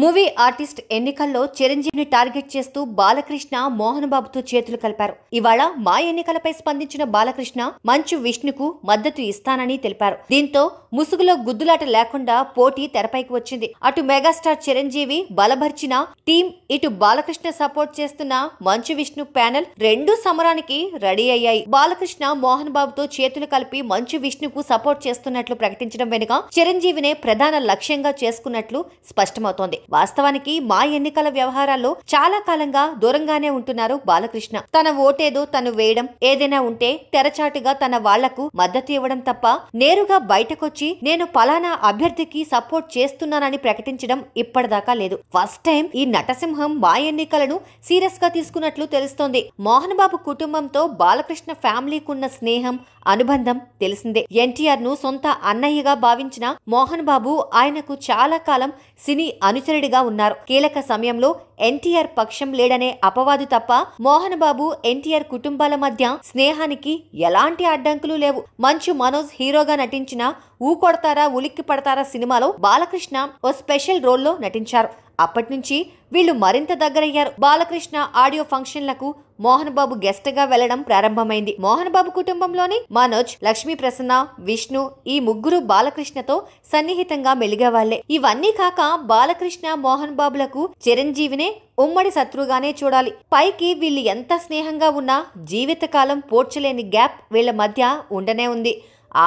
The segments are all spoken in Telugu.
మూవీ ఆర్టిస్ట్ ఎన్నికల్లో చిరంజీవిని టార్గెట్ చేస్తూ బాలకృష్ణ మోహన్ బాబుతో చేతులు కలిపారు ఇవాళ మా ఎన్నికలపై స్పందించిన బాలకృష్ణ మంచు విష్ణుకు మద్దతు ఇస్తానని తెలిపారు దీంతో ముసుగులో గుద్దులాట లేకుండా పోటీ తెరపైకి వచ్చింది అటు మెగాస్టార్ చిరంజీవి బలభర్చిన టీం ఇటు బాలకృష్ణ సపోర్ట్ చేస్తున్న మంచు విష్ణు ప్యానెల్ రెండు సమరానికి రెడీ అయ్యాయి బాలకృష్ణ మోహన్ బాబుతో చేతులు కలిపి మంచు విష్ణుకు సపోర్ట్ చేస్తున్నట్లు ప్రకటించడం వెనుక చిరంజీవినే ప్రధాన లక్ష్యంగా చేసుకున్నట్లు స్పష్టమవుతోంది వాస్తవానికి మా ఎన్నికల వ్యవహారాల్లో చాలా కాలంగా దూరంగానే ఉంటున్నారు బాలకృష్ణ తన ఓటేదో తను వేయడం ఏదైనా ఉంటే తెరచాటుగా తన వాళ్లకు మద్దతు ఇవ్వడం తప్ప నేరుగా బయటకొచ్చి వచ్చి నేను పలానా అభ్యర్థికి సపోర్ట్ చేస్తున్నానని ప్రకటించడం ఇప్పటిదాకా లేదు ఫస్ట్ టైం ఈ నటసింహం మా ఎన్నికలను సీరియస్ గా తీసుకున్నట్లు తెలుస్తోంది మోహన్ బాబు కుటుంబంతో బాలకృష్ణ ఫ్యామిలీకి ఉన్న స్నేహం అనుబంధం తెలిసిందే ఎన్టీఆర్ ను సొంత అన్నయ్యగా భావించిన మోహన్ బాబు ఆయనకు చాలా కాలం సినీ అనుచరుడిగా ఉన్నారు కీలక సమయంలో ఎన్టీఆర్ పక్షం లేడనే అపవాదు తప్ప మోహన్ బాబు ఎన్టీఆర్ కుటుంబాల మధ్య స్నేహానికి ఎలాంటి అడ్డంకులు లేవు మంచు మనోజ్ హీరోగా నటించిన ఊకొడతారా ఉలిక్కి పడతారా సినిమాలో బాలకృష్ణ ఓ స్పెషల్ రోల్లో నటించారు అప్పటి నుంచి వీళ్ళు మరింత దగ్గరయ్యారు బాలకృష్ణ ఆడియో ఫంక్షన్లకు మోహన్ బాబు గెస్ట్ గా వెళ్లడం ప్రారంభమైంది మోహన్ బాబు కుటుంబంలోని మనోజ్ లక్ష్మీ ప్రసన్న విష్ణు ఈ ముగ్గురు బాలకృష్ణతో సన్నిహితంగా మెలిగేవాళ్లే ఇవన్నీ కాక బాలకృష్ణ మోహన్ బాబులకు చిరంజీవినే ఉమ్మడి శత్రువుగానే చూడాలి పైకి వీళ్ళు ఎంత స్నేహంగా ఉన్నా జీవితకాలం పోడ్చలేని గ్యాప్ వీళ్ళ మధ్య ఉండనే ఉంది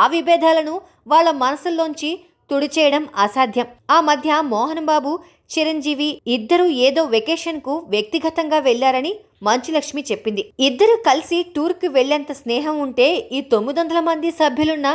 ఆ విభేదాలను వాళ్ళ మనసుల్లోంచి తుడిచేయడం అసాధ్యం ఆ మధ్య మోహన్ బాబు చిరంజీవి ఇద్దరూ ఏదో వెకేషన్కు వ్యక్తిగతంగా వెళ్లారని మంచులక్ష్మి చెప్పింది ఇద్దరు కలిసి టూర్కి వెళ్లేంత స్నేహం ఉంటే ఈ తొమ్మిది వందల మంది సభ్యులున్న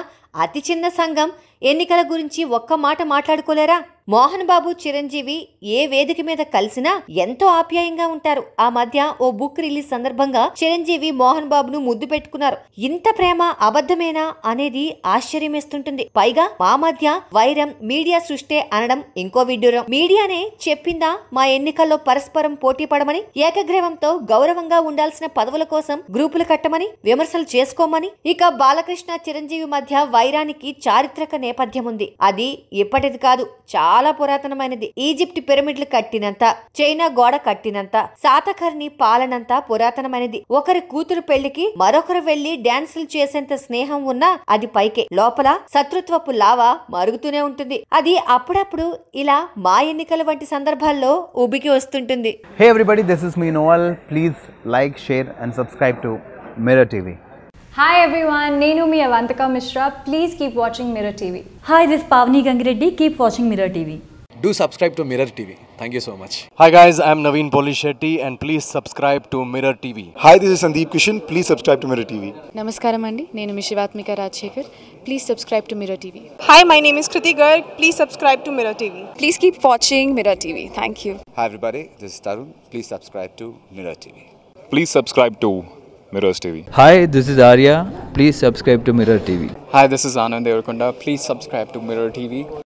అతి చిన్న సంఘం ఎన్నికల గురించి ఒక్క మాట మాట్లాడుకోలేరా మోహన్ బాబు చిరంజీవి ఏ వేదిక మీద కలిసినా ఎంతో ఆప్యాయంగా ఉంటారు ఆ మధ్య ఓ బుక్ రిలీజ్ సందర్భంగా చిరంజీవి మోహన్ బాబును ముద్దు పెట్టుకున్నారు ఇంత ప్రేమ అబద్ధమేనా అనేది ఆశ్చర్యమేస్తుంటుంది పైగా మా మధ్య వైరం మీడియా సృష్టే అనడం ఇంకో విడ్డూరం మీడియానే చెప్పిందా మా ఎన్నికల్లో పరస్పరం పోటీ పడమని ఏకగ్రీవంతో గౌరవంగా ఉండాల్సిన పదవుల కోసం గ్రూపులు కట్టమని విమర్శలు చేసుకోమని ఇక బాలకృష్ణ చిరంజీవి మధ్య వైరానికి చారిత్రక నేపథ్యం ఉంది అది ఇప్పటిది కాదు చాలా పురాతనమైనది ఈజిప్ట్ పిరమిడ్లు కట్టినంత చైనా గోడ కట్టినంత సాతకర్ణి పాలనంత పురాతనమైనది ఒకరి కూతురు పెళ్లికి మరొకరు వెళ్లి డాన్సులు చేసేంత స్నేహం ఉన్నా అది పైకే లోపల శత్రుత్వపు లావా మరుగుతూనే ఉంటుంది అది అప్పుడప్పుడు ఇలా మా ఎన్నికల వంటి సందర్భాల్లో ఉబికి వస్తుంటుంది hey everybody this is me Noel please like share and subscribe to mirror TV hi everyone నేను మీ Avantika Mishra please keep watching Mirror TV hi this Pavani Gangireddy keep watching Mirror TV do subscribe to to TV thank you so much hi guys I'm Naveen Naveen Polishetty and please subscribe to Mirror TV hi this is Sandeep Kishan please subscribe to Mirror TV నమస్కారం అండి నేను మీ Shivathmika Rajasekhar please subscribe to mirror TV hi my name is Kriti గర్ please subscribe to mirror TV please keep watching Mirror TV thank you hi everybody this is Tarun please subscribe to mirror TV ప్లీజ్ సబ్స్క్రైబ్ టు Mirrors TV. Hi, this is Arya. Please subscribe to Mirror TV. Hi, this is Anand Devarkonda. Please subscribe to Mirror TV.